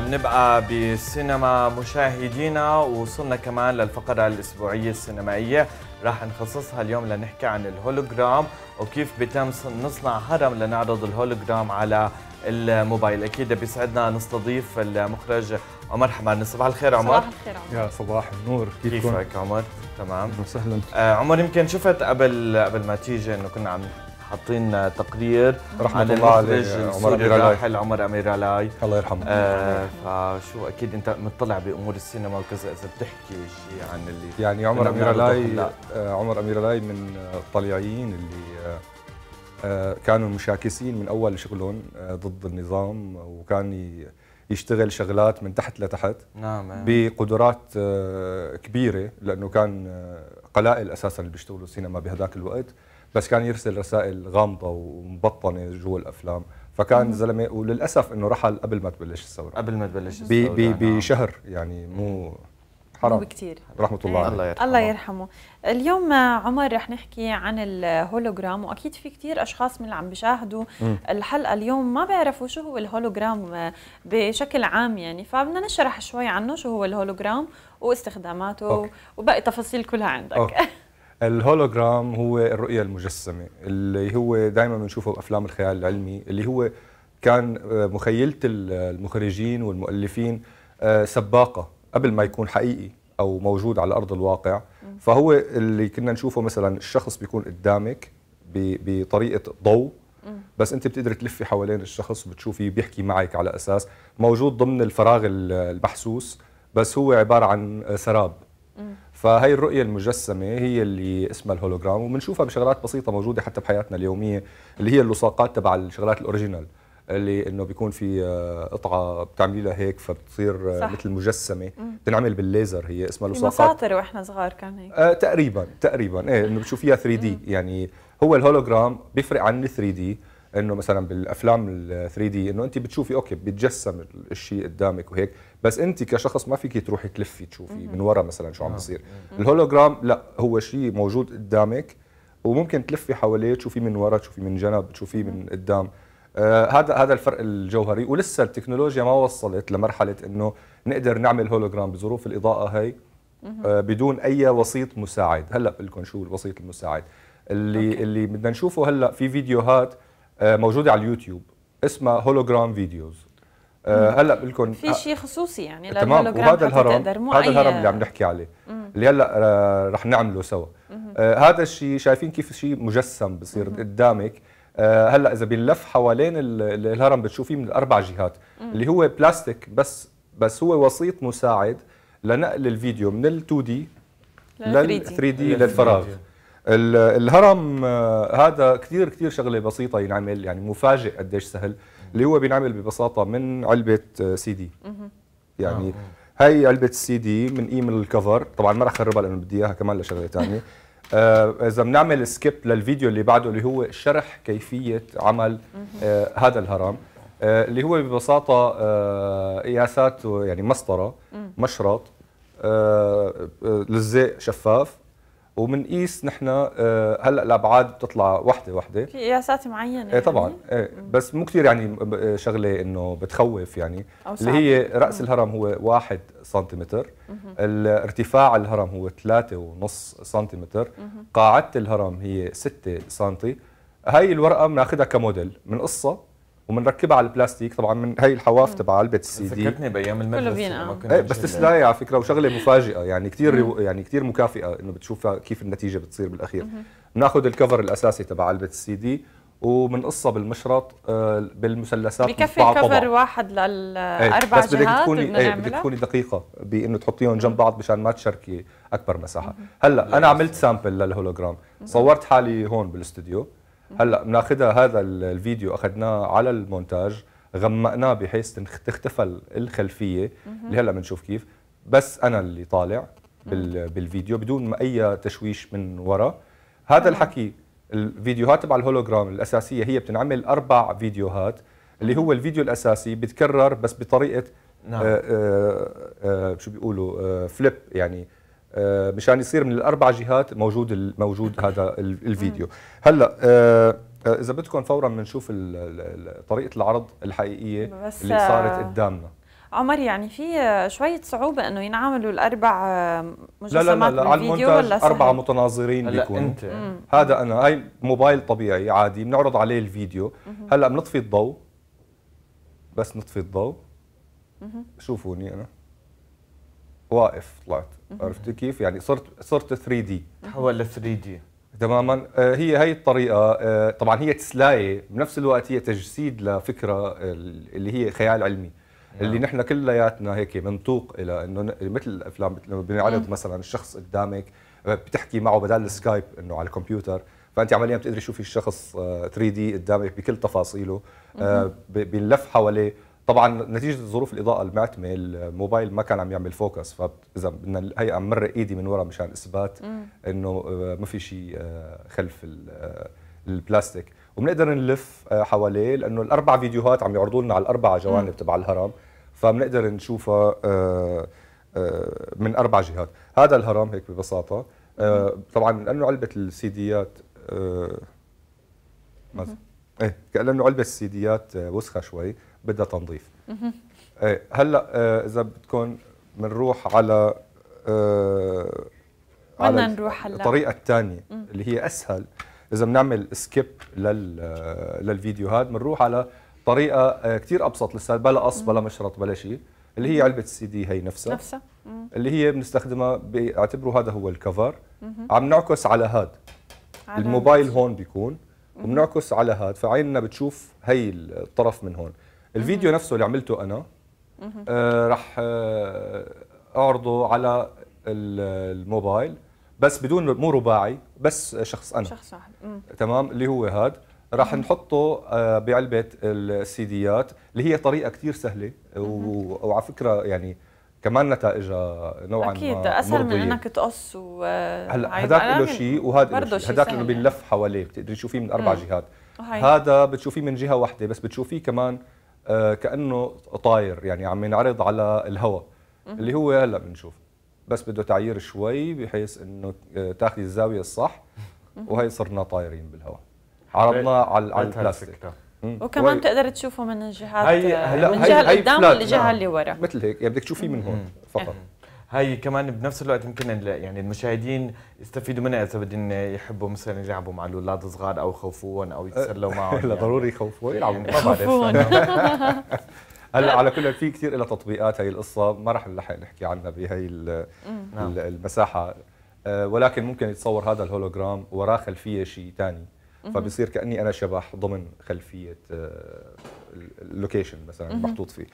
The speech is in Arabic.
منبقى بالسينما مشاهدينا وصلنا كمان للفقرة الأسبوعية السينمائية راح نخصصها اليوم لنحكي عن الهولوجرام وكيف بتم نصنع هرم لنعرض الهولوجرام على الموبايل أكيد بيسعدنا نستضيف المخرج عمر حمارني صباح الخير عمر صباح الخير عمر يا صباح النور كيفكم؟ كيفك عمر؟ تمام وسهلا آه عمر يمكن شفت قبل قبل ما تيجي انه كنا عم حاطين تقرير رحمة عن الله عليه عمر أمير الراحل عمر أمير علاي الله يرحمه آه فشو أكيد أنت مطلع بأمور السينما وكذا إذا بتحكي شيء عن اللي يعني عمر أمير علاي آه، عمر أمير علاي من الطليعيين اللي آه، آه، كانوا مشاكسين من أول شغلهم ضد النظام وكان يشتغل شغلات من تحت لتحت نعم بقدرات كبيرة لأنه كان قلائل اساسا اللي بيشتغلوا سينما بهذاك الوقت بس كان يرسل رسائل غامضه ومبطنه جوا الافلام فكان زلمه وللاسف انه رحل قبل ما تبلش الثوره قبل ما تبلش الثوره نعم. بشهر يعني مو حرام كثير رحمة الله آه. عليه الله يرحمه. الله يرحمه اليوم عمر رح نحكي عن الهولوجرام واكيد في كثير اشخاص من اللي عم بيشاهدوا الحلقه اليوم ما بيعرفوا شو هو الهولوجرام آه، بشكل عام يعني فبدنا نشرح شوي عنه شو هو الهولوجرام واستخداماته أوكي. وباقي تفاصيل كلها عندك أوكي. الهولوجرام هو الرؤية المجسمة اللي هو دائما بنشوفه بأفلام الخيال العلمي اللي هو كان آه، مخيلة المخرجين والمؤلفين سباقة قبل ما يكون حقيقي او موجود على ارض الواقع فهو اللي كنا نشوفه مثلا الشخص بيكون قدامك بطريقه ضوء بس انت بتقدر تلفي حوالين الشخص وبتشوفي بيحكي معك على اساس موجود ضمن الفراغ المحسوس بس هو عباره عن سراب فهي الرؤية المجسمة هي اللي اسمها الهولوجرام وبنشوفها بشغلات بسيطة موجودة حتى بحياتنا اليومية اللي هي اللصاقات تبع الشغلات الأوريجينال اللي انه بيكون في آه، قطعه بتعملي لها هيك فبتصير آه، صح. مثل مجسمه بتنعمل بالليزر هي اسمها لصاقات مساطر واحنا صغار كان هيك آه تقريبا تقريبا ايه انه بتشوفيها 3 دي يعني هو الهولوجرام بيفرق عن 3 دي انه مثلا بالافلام ال 3 دي انه انت بتشوفي اوكي بيتجسم الشيء قدامك وهيك بس انت كشخص ما فيك تروحي تلفي تشوفي من ورا مثلا شو عم آه. بيصير الهولوجرام لا هو شيء موجود قدامك وممكن تلفي حواليه تشوفيه من ورا تشوفيه من جنب تشوفيه من قدام آه، هذا هذا الفرق الجوهري ولسه التكنولوجيا ما وصلت لمرحله انه نقدر نعمل هولوجرام بظروف الاضاءه هي آه، بدون اي وسيط مساعد هلا بقول لكم شو الوسيط المساعد اللي أوكي. اللي بدنا نشوفه هلا في فيديوهات آه، موجوده على اليوتيوب اسمها هولوجرام فيديوز هلا بقول لكم في شيء خصوصي يعني تمام وهذا الهرم هذا الهرم اللي عم نحكي عليه مم. اللي هلا رح نعمله سوا آه هذا الشيء شايفين كيف شيء مجسم بصير مم. قدامك آه، هلا اذا بنلف حوالين الهرم بتشوفيه من الاربع جهات اللي هو بلاستيك بس بس هو وسيط مساعد لنقل الفيديو من ال 2 دي لل 3 دي للفراغ الهرم آه، هذا كثير كثير شغله بسيطه ينعمل يعني مفاجئ قديش سهل اللي هو بينعمل ببساطه من علبه سي آه، دي يعني هاي علبه السي دي من ايميل الكفر طبعا ما راح اخربها لانه بدي اياها كمان لشغله ثانيه آه اذا بنعمل سكيب للفيديو اللي بعده اللي هو شرح كيفيه عمل آه هذا الهرم آه اللي هو ببساطه آه، قياسات يعني مسطره مشرط آه، آه، لزق شفاف وبنقيس نحن آه، هلا الابعاد بتطلع وحده وحده في قياسات معينه ايه طبعا يعني؟ ايه بس مو كثير يعني شغله انه بتخوف يعني أو اللي هي راس الهرم هو 1 سنتيمتر ارتفاع الهرم هو 3.5 سنتيمتر قاعده الهرم هي 6 سنتي هاي الورقه بناخذها كموديل من قصه وبنركبها على البلاستيك طبعا من هي الحواف تبع علبه السي دي ذكرتني بايام المدرسه كله ايه بس تسلاي على فكره وشغله مفاجئه يعني كثير يعني كثير مكافئه انه بتشوفها كيف النتيجه بتصير بالاخير بناخذ الكفر الاساسي تبع علبه السي دي وبنقصها بالمشرط آه، بالمثلثات بكفي كفر واحد للاربع إيه، جهات بس بدك تكوني ايه بدك تكوني دقيقه بانه تحطيهم جنب بعض مشان ما تشركي اكبر مساحه هلا انا عملت سامبل للهولوجرام صورت حالي هون بالاستوديو هلا بناخذها هذا الفيديو اخذناه على المونتاج غمقناه بحيث تختفى الخلفيه اللي هلا بنشوف كيف بس انا اللي طالع بالفيديو بدون ما اي تشويش من ورا هذا الحكي الفيديوهات تبع الهولوجرام الاساسيه هي بتنعمل اربع فيديوهات اللي هو الفيديو الاساسي بتكرر بس بطريقه نعم. آآ آه، آآ آه، آه، شو بيقولوا فليب يعني آه، مشان يصير من الاربع جهات موجود موجود هذا الفيديو هلا آه، آه، اذا بدكم فورا بنشوف طريقه العرض الحقيقيه اللي صارت قدامنا عمر يعني في شوية صعوبة انه ينعملوا الاربع مجسمات لا لا لا, لا على المونتاج اربعة متناظرين بيكونوا انت هذا انا هاي موبايل طبيعي عادي بنعرض عليه الفيديو هلا بنطفي الضوء بس نطفي الضوء شوفوني انا واقف طلعت عرفتي كيف يعني صرت صرت 3 دي تحول ل 3 دي تماما آه، هي هي الطريقه آه، طبعا هي تسلايه بنفس الوقت هي تجسيد لفكره اللي هي خيال علمي نعم. اللي نحن كلياتنا هيك منطوق الى انه مثل الافلام بنعرض بينعرض مثلا الشخص قدامك آه، بتحكي معه بدل السكايب انه على الكمبيوتر فانت عمليا بتقدري تشوفي الشخص 3 دي قدامك بكل تفاصيله بنلف حواليه طبعا نتيجه ظروف الاضاءه المعتمه الموبايل ما كان عم يعمل فوكس فاذا بدنا هي عم مرق ايدي من ورا مشان اثبات انه آه، ما في شيء آه، خلف آه، البلاستيك وبنقدر نلف حواليه لانه الاربع فيديوهات عم يعرضوا لنا على الاربع جوانب تبع الهرم فبنقدر نشوفها من اربع جهات هذا الهرم هيك ببساطه طبعا لانه علبه السيديات ماذا ايه لانه علبه السيديات آه، وسخه شوي بدها تنظيف ايه هلا آه، اذا بدكم بنروح على آه على نروح هلا الطريقه الثانيه اللي هي اسهل اذا بنعمل سكيب لل آه، للفيديو هذا بنروح على طريقه كثير ابسط لسه بلا قص بلا مشرط بلا شيء اللي هي علبه السي دي هي نفسها نفسها اللي هي بنستخدمها بيعتبروا هذا هو الكفر عم نعكس على هذا الموبايل هون بيكون وبنعكس على هذا فعيننا بتشوف هي الطرف من هون الفيديو نفسه اللي عملته انا آه رح آه اعرضه على الموبايل بس بدون مو رباعي بس شخص انا شخص واحد تمام اللي هو هذا راح نحطه آه، بعلبه السيديات اللي هي طريقه كثير سهله وعلى فكره يعني كمان نتائجها نوعا أكيد ما اكيد اسهل مرضية. من انك تقص و هلا هذاك له شيء وهذا له شيء هذاك انه يعني. بينلف حواليه بتقدري تشوفيه من اربع مم. جهات وهي. هذا بتشوفيه من جهه واحده بس بتشوفيه كمان آه كانه طاير يعني عم ينعرض على الهواء اللي هو هلا بنشوف بس بده تعيير شوي بحيث انه آه، تاخذي الزاويه الصح وهي صرنا طايرين بالهواء عرضنا على على البلاستيك وكمان بتقدر تشوفه من الجهات هي آه، هلا من الجهه قدام ولا جهه اللي نعم. ورا مثل هيك يعني بدك تشوفيه من هون فقط إيه. هاي كمان بنفس الوقت يمكن يعني المشاهدين يستفيدوا منها اذا بدهم يحبوا مثلا يلعبوا مع الاولاد الصغار او يخوفوهم او يتسلوا آه، معهم لا يعني. ضروري يخوفوهم يلعبوا بعرف هلا على كل في كثير لها تطبيقات هي القصه ما راح نلحق نحكي عنها بهي المساحه آه، ولكن ممكن يتصور هذا الهولوجرام وراه خلفيه شيء ثاني فبصير كاني انا شبح ضمن خلفيه آه، اللوكيشن مثلا محطوط فيه